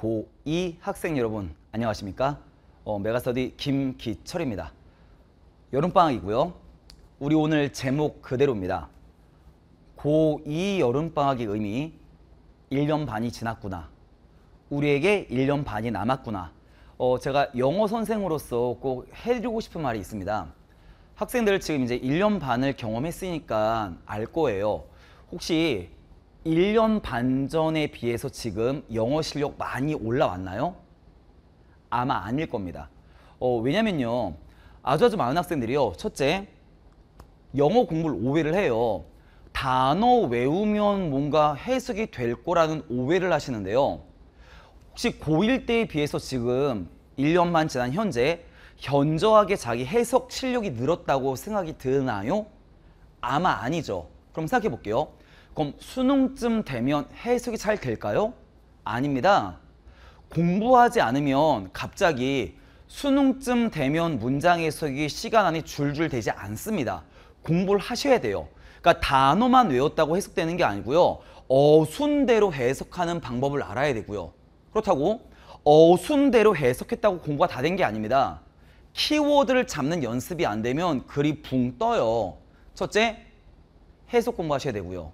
고2 학생 여러분 안녕하십니까? 어, 메가스터디 김기철입니다. 여름방학이고요. 우리 오늘 제목 그대로입니다. 고2 여름방학의 의미 1년 반이 지났구나. 우리에게 1년 반이 남았구나. 어, 제가 영어 선생으로서 꼭 해주고 싶은 말이 있습니다. 학생들 지금 이제 1년 반을 경험했으니까 알 거예요. 혹시 1년 반 전에 비해서 지금 영어 실력 많이 올라왔나요? 아마 아닐 겁니다. 어, 왜냐면요. 아주 아주 많은 학생들이요. 첫째, 영어 공부를 오해를 해요. 단어 외우면 뭔가 해석이 될 거라는 오해를 하시는데요. 혹시 고1 때에 비해서 지금 1년만 지난 현재 현저하게 자기 해석 실력이 늘었다고 생각이 드나요? 아마 아니죠. 그럼 생각해 볼게요. 그럼 수능쯤 되면 해석이 잘 될까요? 아닙니다. 공부하지 않으면 갑자기 수능쯤 되면 문장 해석이 시간 안에 줄줄 되지 않습니다. 공부를 하셔야 돼요. 그러니까 단어만 외웠다고 해석되는 게 아니고요. 어순대로 해석하는 방법을 알아야 되고요. 그렇다고 어순대로 해석했다고 공부가 다 된 게 아닙니다. 키워드를 잡는 연습이 안 되면 글이 붕 떠요. 첫째, 해석 공부하셔야 되고요.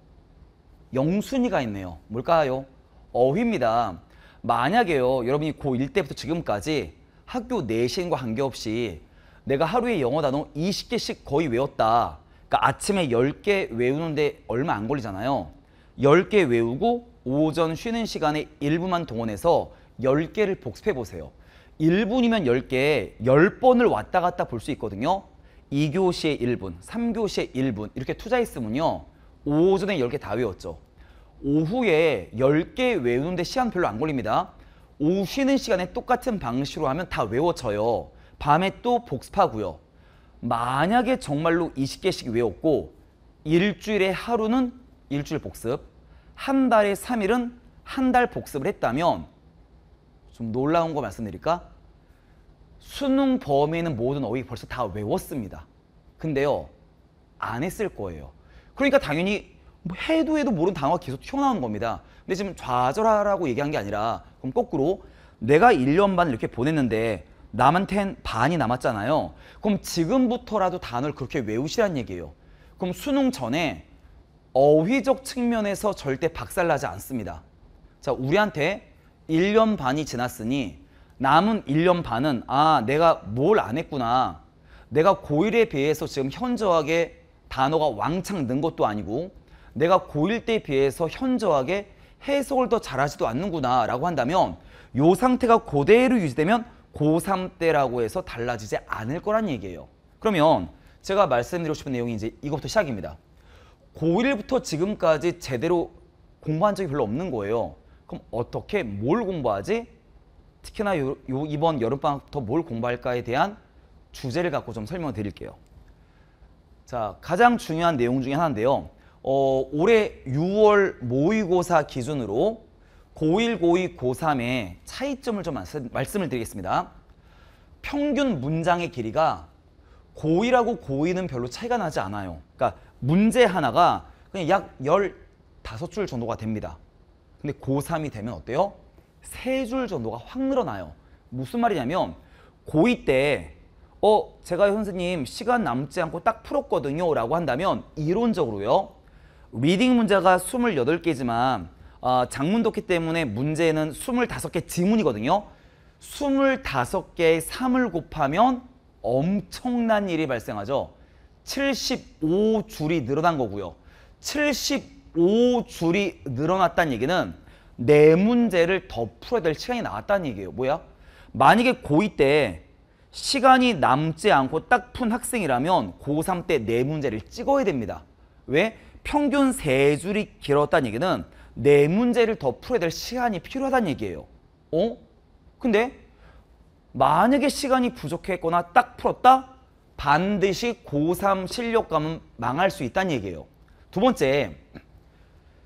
영순위가 있네요. 뭘까요? 어휘입니다. 만약에요, 여러분이 고1 때부터 지금까지 학교 내신과 관계없이 내가 하루에 영어 단어 20개씩 거의 외웠다. 그러니까 아침에 10개 외우는데 얼마 안 걸리잖아요. 10개 외우고 오전 쉬는 시간에 1분만 동원해서 10개를 복습해 보세요. 1분이면 10개, 10번을 왔다 갔다 볼 수 있거든요. 2교시에 1분, 3교시에 1분 이렇게 투자했으면요. 오전에 10개 다 외웠죠. 오후에 10개 외우는데 시간 별로 안 걸립니다. 오후 쉬는 시간에 똑같은 방식으로 하면 다 외워져요. 밤에 또 복습하고요. 만약에 정말로 20개씩 외웠고 일주일에 하루는 일주일 복습, 한 달에 3일은 한 달 복습을 했다면 좀 놀라운 거 말씀드릴까? 수능 범위는 모든 어휘 벌써 다 외웠습니다. 근데요, 안 했을 거예요. 그러니까 당연히 뭐 해도 해도 모르는 단어가 계속 튀어나오는 겁니다. 근데 지금 좌절하라고 얘기한 게 아니라 그럼 거꾸로 내가 1년 반 이렇게 보냈는데 남한텐 반이 남았잖아요. 그럼 지금부터라도 단어를 그렇게 외우시란 얘기예요. 그럼 수능 전에 어휘적 측면에서 절대 박살나지 않습니다. 자, 우리한테 1년 반이 지났으니 남은 1년 반은 아, 내가 뭘 안 했구나. 내가 고1에 비해서 지금 현저하게 단어가 왕창 는 것도 아니고 내가 고1 때에 비해서 현저하게 해석을 더 잘하지도 않는구나 라고 한다면 요 상태가 고대로 유지되면 고3 때라고 해서 달라지지 않을 거란 얘기예요. 그러면 제가 말씀드리고 싶은 내용이 이제 이것부터 시작입니다. 고1부터 지금까지 제대로 공부한 적이 별로 없는 거예요. 그럼 어떻게 뭘 공부하지? 특히나 요, 요 이번 여름방학부터 뭘 공부할까에 대한 주제를 갖고 좀 설명드릴게요. 자, 가장 중요한 내용 중에 하나인데요. 어, 올해 6월 모의고사 기준으로 고1, 고2, 고3의 차이점을 좀 말씀, 을 드리겠습니다. 평균 문장의 길이가 고1하고 고2는 별로 차이가 나지 않아요. 그러니까 문제 하나가 그냥 약 15줄 정도가 됩니다. 근데 고3이 되면 어때요? 3줄 정도가 확 늘어나요. 무슨 말이냐면 고2 때 어, 제가 선생님 시간 남지 않고 딱 풀었거든요 라고 한다면 이론적으로요. 리딩 문제가 28개지만 어, 아, 장문 독기 때문에 문제는 25개 지문이거든요. 25개의 3을 곱하면 엄청난 일이 발생하죠. 75줄이 늘어난 거고요. 75줄이 늘어났다는 얘기는 내 네 문제를 더 풀어야 될 시간이 나왔다는 얘기예요. 뭐야? 만약에 고2 때 시간이 남지 않고 딱 푼 학생이라면 고3 때 네 문제를 찍어야 됩니다. 왜? 평균 세 줄이 길었다는 얘기는 네 문제를 더 풀어야 될 시간이 필요하다는 얘기예요. 어? 근데 만약에 시간이 부족했거나 딱 풀었다? 반드시 고3 실력감은 망할 수 있다는 얘기예요. 두 번째,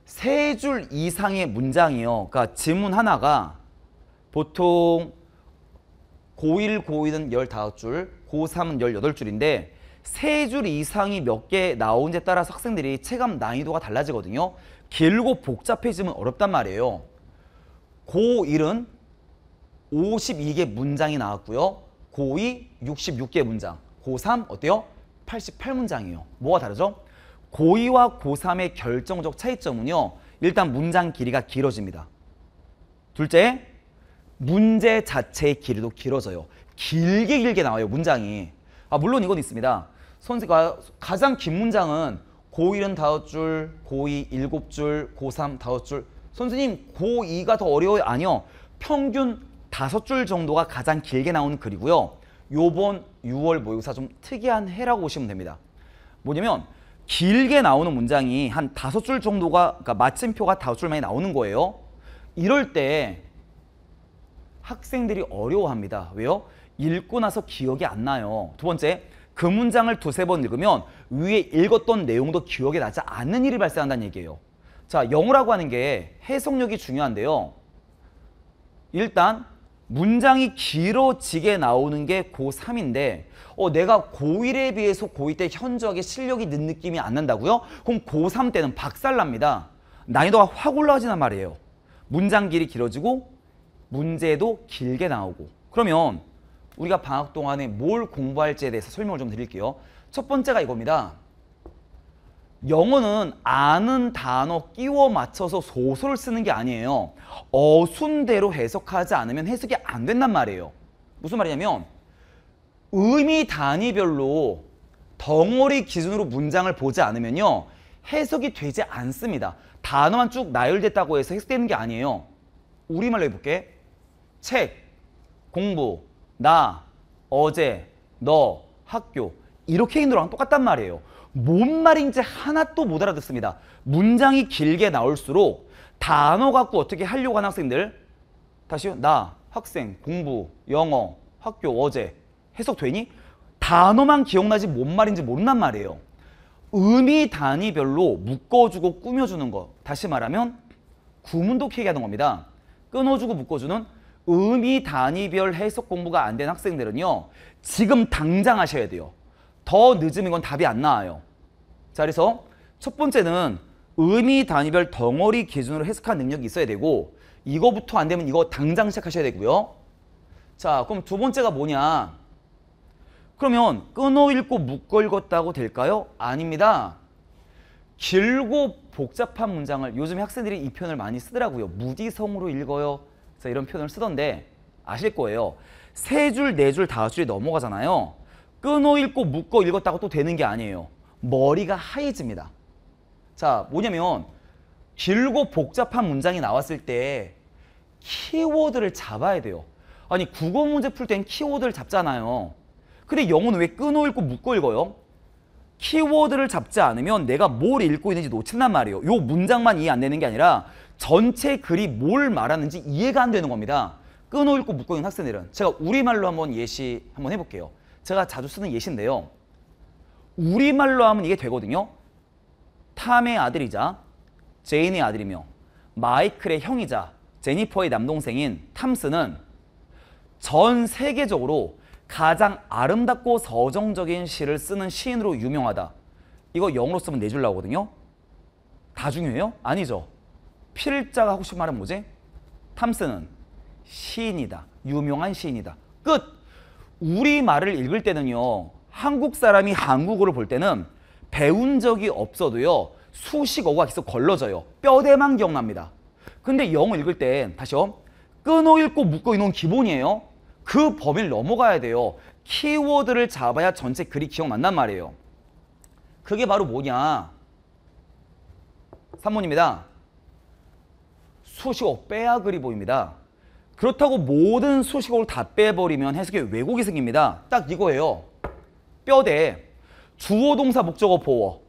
세 줄 이상의 문장이요. 그러니까 질문 하나가 보통 고1, 고2는 15줄, 고3은 18줄인데 세 줄 이상이 몇 개 나온지에 따라서 학생들이 체감 난이도가 달라지거든요. 길고 복잡해지면 어렵단 말이에요. 고1은 52개 문장이 나왔고요. 고2 66개 문장, 고3 어때요? 88문장이에요. 뭐가 다르죠? 고2와 고3의 결정적 차이점은요. 일단 문장 길이가 길어집니다. 둘째, 문제 자체의 길이도 길어져요. 길게 길게 나와요, 문장이. 아, 물론 이건 있습니다. 선생 가장 긴 문장은 고1은 다섯 줄, 고2 일곱 줄, 고3 다섯 줄. 선생님, 고2가 더 어려워요? 아니요. 평균 다섯 줄 정도가 가장 길게 나오는 글이고요. 요번 6월 모의고사 좀 특이한 해라고 보시면 됩니다. 뭐냐면 길게 나오는 문장이 한 다섯 줄 정도가 그러니까 마침표가 다섯 줄만이 나오는 거예요. 이럴 때 학생들이 어려워합니다. 왜요? 읽고 나서 기억이 안 나요. 두 번째, 그 문장을 두세 번 읽으면 위에 읽었던 내용도 기억이 나지 않는 일이 발생한다는 얘기예요. 자, 영어라고 하는 게 해석력이 중요한데요. 일단 문장이 길어지게 나오는 게 고3인데 어, 내가 고1에 비해서 고2 때 현저하게 실력이 는 느낌이 안 난다고요? 그럼 고3 때는 박살납니다. 난이도가 확 올라가지나 말이에요. 문장 길이 길어지고 문제도 길게 나오고 그러면 우리가 방학 동안에 뭘 공부할지에 대해서 설명을 좀 드릴게요. 첫 번째가 이겁니다. 영어는 아는 단어 끼워 맞춰서 소설을 쓰는 게 아니에요. 어순대로 해석하지 않으면 해석이 안 된단 말이에요. 무슨 말이냐면 의미 단위별로 덩어리 기준으로 문장을 보지 않으면요. 해석이 되지 않습니다. 단어만 쭉 나열됐다고 해서 해석되는 게 아니에요. 우리말로 해볼게. 책, 공부, 나, 어제, 너, 학교 이렇게 인도랑 똑같단 말이에요. 뭔 말인지 하나도 못 알아듣습니다. 문장이 길게 나올수록 단어 갖고 어떻게 하려고 하는 학생들 다시요. 나, 학생, 공부, 영어, 학교, 어제 해석되니? 단어만 기억나지 뭔 말인지 모른단 말이에요. 의미 단위별로 묶어주고 꾸며주는 거. 다시 말하면 구문독 얘기하는 겁니다. 끊어주고 묶어주는 의미 단위별 해석 공부가 안 된 학생들은요. 지금 당장 하셔야 돼요. 더 늦으면 건 답이 안 나와요. 자, 그래서 첫 번째는 의미 단위별 덩어리 기준으로 해석한 능력이 있어야 되고 이거부터 안 되면 이거 당장 시작하셔야 되고요. 자, 그럼 두 번째가 뭐냐? 그러면 끊어 읽고 묶어 읽었다고 될까요? 아닙니다. 길고 복잡한 문장을 요즘 학생들이 이 표현을 많이 쓰더라고요. 무디성으로 읽어요. 그래서 이런 표현을 쓰던데 아실 거예요. 세 줄, 네 줄, 다섯 줄이 넘어가잖아요. 끊어 읽고 묶어 읽었다고 또 되는 게 아니에요. 머리가 하얘집니다. 자, 뭐냐면 길고 복잡한 문장이 나왔을 때 키워드를 잡아야 돼요. 아니 국어 문제 풀 땐 키워드를 잡잖아요. 근데 영어는 왜 끊어 읽고 묶어 읽어요? 키워드를 잡지 않으면 내가 뭘 읽고 있는지 놓친단 말이에요. 요 문장만 이해 안 되는 게 아니라 전체 글이 뭘 말하는지 이해가 안 되는 겁니다. 끊어읽고 묶어있는 학생들은 제가 우리말로 한번 예시 한번 해볼게요. 제가 자주 쓰는 예시인데요. 우리말로 하면 이게 되거든요. 탐의 아들이자 제인의 아들이며 마이클의 형이자 제니퍼의 남동생인 탐스는 전 세계적으로 가장 아름답고 서정적인 시를 쓰는 시인으로 유명하다. 이거 영어로 쓰면 내줄라거든요. 다 중요해요? 아니죠. 필자가 하고 싶은 말은 뭐지? 탐스는 시인이다. 유명한 시인이다. 끝! 우리말을 읽을 때는요. 한국 사람이 한국어를 볼 때는 배운 적이 없어도요. 수식어가 계속 걸러져요. 뼈대만 기억납니다. 근데 영어 읽을 때 다시요. 끊어 읽고 묶어 읽는 기본이에요. 그 범위를 넘어가야 돼요. 키워드를 잡아야 전체 글이 기억난단 말이에요. 그게 바로 뭐냐. 3번입니다. 수식어 빼야 그리 보입니다. 그렇다고 모든 수식어를 다 빼버리면 해석에 왜곡이 생깁니다. 딱 이거예요. 뼈대 주어 동사 목적어 보어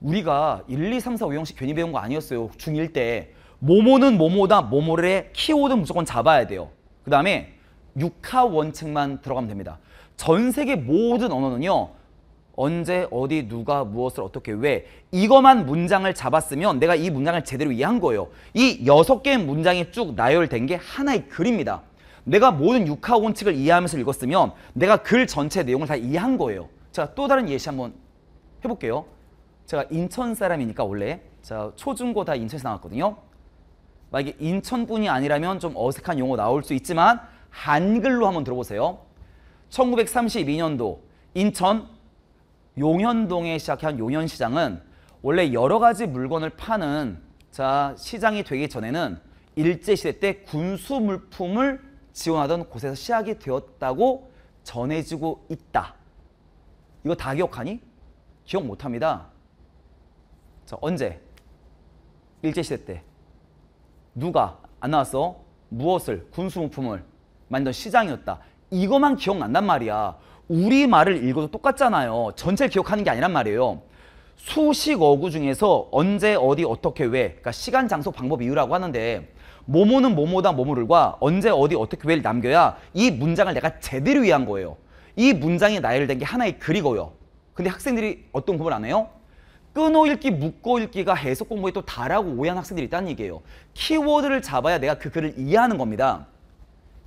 우리가 1, 2, 3, 4, 5형식 괜히 배운 거 아니었어요. 중1 때 모모는 모모다 모모를 키워드 무조건 잡아야 돼요. 그 다음에 육하 원칙만 들어가면 됩니다. 전 세계 모든 언어는요. 언제 어디 누가 무엇을 어떻게 왜이것만 문장을 잡았으면 내가 이 문장을 제대로 이해한 거예요. 이 여섯 개의 문장이 쭉 나열된 게 하나의 글입니다. 내가 모든 육하 원칙을 이해하면서 읽었으면 내가 글 전체 내용을 다 이해한 거예요. 자, 또 다른 예시 한번 해볼게요. 제가 인천 사람이니까 원래 자 초중고 다 인천에서 나왔거든요. 만약에 인천분이 아니라면 좀 어색한 용어 나올 수 있지만 한글로 한번 들어보세요. 1932년도 인천 용현동에 시작한 용현시장은 원래 여러 가지 물건을 파는 자 시장이 되기 전에는 일제시대 때 군수 물품을 지원하던 곳에서 시작이 되었다고 전해지고 있다. 이거 다 기억하니? 기억 못합니다. 자 언제? 일제시대 때. 누가 안 나왔어? 무엇을? 군수 물품을 만든 시장이었다. 이것만 기억난단 말이야. 우리말을 읽어도 똑같잖아요. 전체를 기억하는 게 아니란 말이에요. 수식 어구 중에서 언제, 어디, 어떻게, 왜 그러니까 시간, 장소, 방법, 이유라고 하는데 뭐뭐는 뭐뭐다 뭐뭐를과 언제, 어디, 어떻게, 왜를 남겨야 이 문장을 내가 제대로 이해한 거예요. 이 문장이 나열된 게 하나의 글이고요. 근데 학생들이 어떤 공부를 안 해요? 끊어 읽기, 묶어 읽기가 해석 공부에 또 다라고 오해한 학생들이 있다는 얘기예요. 키워드를 잡아야 내가 그 글을 이해하는 겁니다.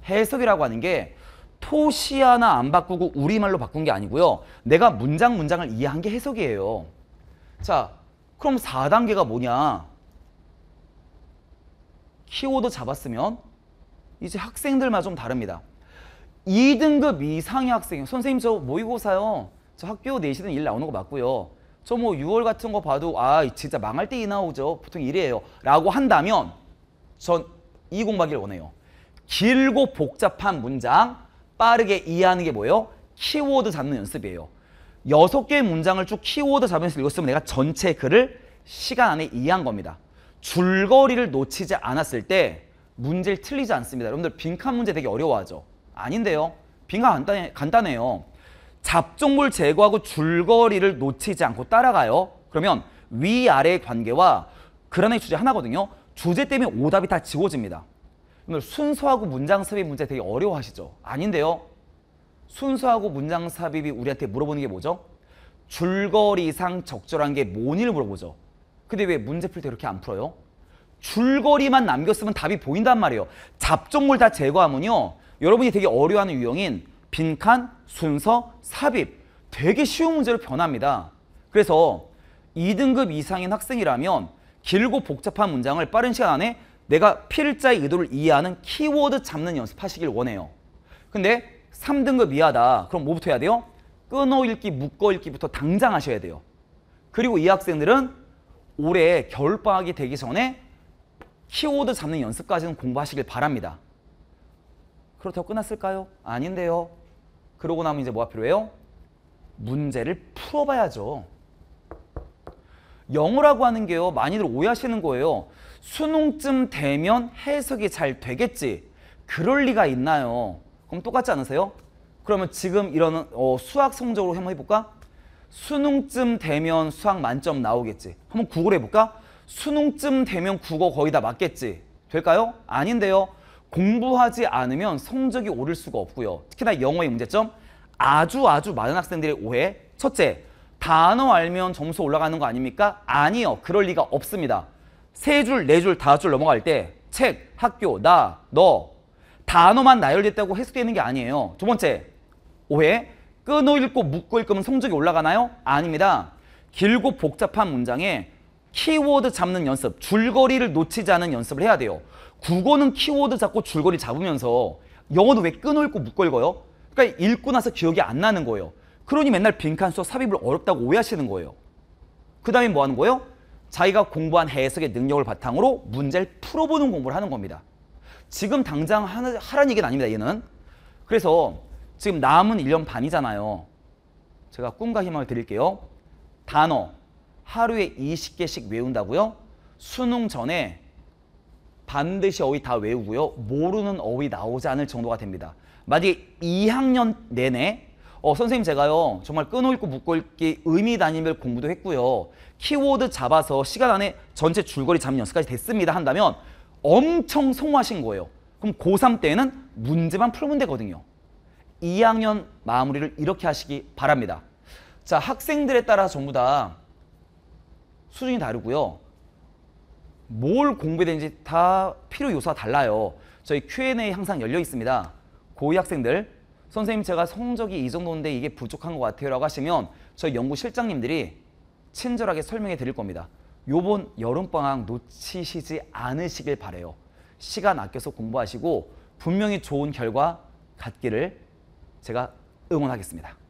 해석이라고 하는 게 토시 아나안 바꾸고 우리말로 바꾼 게 아니고요. 내가 문장 문장을 이해한 게 해석이에요. 자, 그럼 4단계가 뭐냐? 키워드 잡았으면 이제 학생들만 좀 다릅니다. 2등급 이상의 학생, 선생님 저 모의고사요. 저 학교 내시든일 나오는 거 맞고요. 저 뭐 6월 같은 거 봐도 아 진짜 망할 때이 나오죠. 보통 일이에요 라고 한다면 전 이 공부하기를 원해요. 길고 복잡한 문장, 빠르게 이해하는 게 뭐예요? 키워드 잡는 연습이에요. 여섯 개의 문장을 쭉 키워드 잡으면서 읽었으면 내가 전체 글을 시간 안에 이해한 겁니다. 줄거리를 놓치지 않았을 때 문제를 틀리지 않습니다. 여러분들 빈칸 문제 되게 어려워하죠? 아닌데요. 빈칸 간단해, 간단해요. 잡종물 제거하고 줄거리를 놓치지 않고 따라가요. 그러면 위아래의 관계와 글 안의 주제 하나거든요. 주제 때문에 오답이 다 지워집니다. 오늘 순서하고 문장 삽입 문제 되게 어려워하시죠? 아닌데요. 순서하고 문장 삽입이 우리한테 물어보는 게 뭐죠? 줄거리상 적절한 게 뭔지를 물어보죠. 근데 왜 문제 풀 때 그렇게 안 풀어요? 줄거리만 남겼으면 답이 보인단 말이에요. 잡종물 다 제거하면요. 여러분이 되게 어려워하는 유형인 빈칸, 순서, 삽입 되게 쉬운 문제로 변합니다. 그래서 2등급 이상인 학생이라면 길고 복잡한 문장을 빠른 시간 안에 내가 필자의 의도를 이해하는 키워드 잡는 연습하시길 원해요. 근데 3등급 이하다. 그럼 뭐부터 해야 돼요? 끊어 읽기, 묶어 읽기부터 당장 하셔야 돼요. 그리고 이 학생들은 올해 겨울방학이 되기 전에 키워드 잡는 연습까지는 공부하시길 바랍니다. 그렇다고 끝났을까요? 아닌데요. 그러고 나면 이제 뭐가 필요해요? 문제를 풀어봐야죠. 영어라고 하는 게요. 많이들 오해하시는 거예요. 수능쯤 되면 해석이 잘 되겠지. 그럴 리가 있나요? 그럼 똑같지 않으세요? 그러면 지금 이런 어, 수학 성적으로 한번 해볼까? 수능쯤 되면 수학 만점 나오겠지. 한번 구글 해볼까? 수능쯤 되면 국어 거의 다 맞겠지. 될까요? 아닌데요. 공부하지 않으면 성적이 오를 수가 없고요. 특히나 영어의 문제점. 아주 아주 많은 학생들의 오해. 첫째, 단어 알면 점수 올라가는 거 아닙니까? 아니요. 그럴 리가 없습니다. 세 줄, 네 줄, 다섯 줄 넘어갈 때 책, 학교, 나, 너 단어만 나열됐다고 해석되는 게 아니에요. 두 번째, 오해. 끊어 읽고 묶어 읽으면 성적이 올라가나요? 아닙니다. 길고 복잡한 문장에 키워드 잡는 연습, 줄거리를 놓치지 않은 연습을 해야 돼요. 국어는 키워드 잡고 줄거리 잡으면서 영어는 왜 끊어 읽고 묶어 읽어요? 그러니까 읽고 나서 기억이 안 나는 거예요. 그러니 맨날 빈칸 수업 삽입을 어렵다고 오해하시는 거예요. 그 다음에 뭐 하는 거예요? 자기가 공부한 해석의 능력을 바탕으로 문제를 풀어보는 공부를 하는 겁니다. 지금 당장 하라는 는하 얘기는 아닙니다. 얘는. 그래서 지금 남은 1년 반이잖아요. 제가 꿈과 희망을 드릴게요. 단어 하루에 20개씩 외운다고요? 수능 전에 반드시 어휘 다 외우고요. 모르는 어휘 나오지 않을 정도가 됩니다. 만약에 2학년 내내 어, 선생님 제가요 정말 끊어읽고 묶어읽기 의미 단위별 공부도 했고요 키워드 잡아서 시간 안에 전체 줄거리 잡는 연습까지 됐습니다 한다면 엄청 성화하신 거예요 그럼 고3 때는 문제만 풀면 되거든요 2학년 마무리를 이렇게 하시기 바랍니다 자 학생들에 따라 전부 다 수준이 다르고요 뭘 공부되는지 해야다 필요 요소가 달라요 저희 Q&A 항상 열려 있습니다 고2 학생들 선생님 제가 성적이 이 정도인데 이게 부족한 것 같아요 라고 하시면 저희 연구실장님들이 친절하게 설명해 드릴 겁니다. 요번 여름방학 놓치시지 않으시길 바래요. 시간 아껴서 공부하시고 분명히 좋은 결과 갖기를 제가 응원하겠습니다.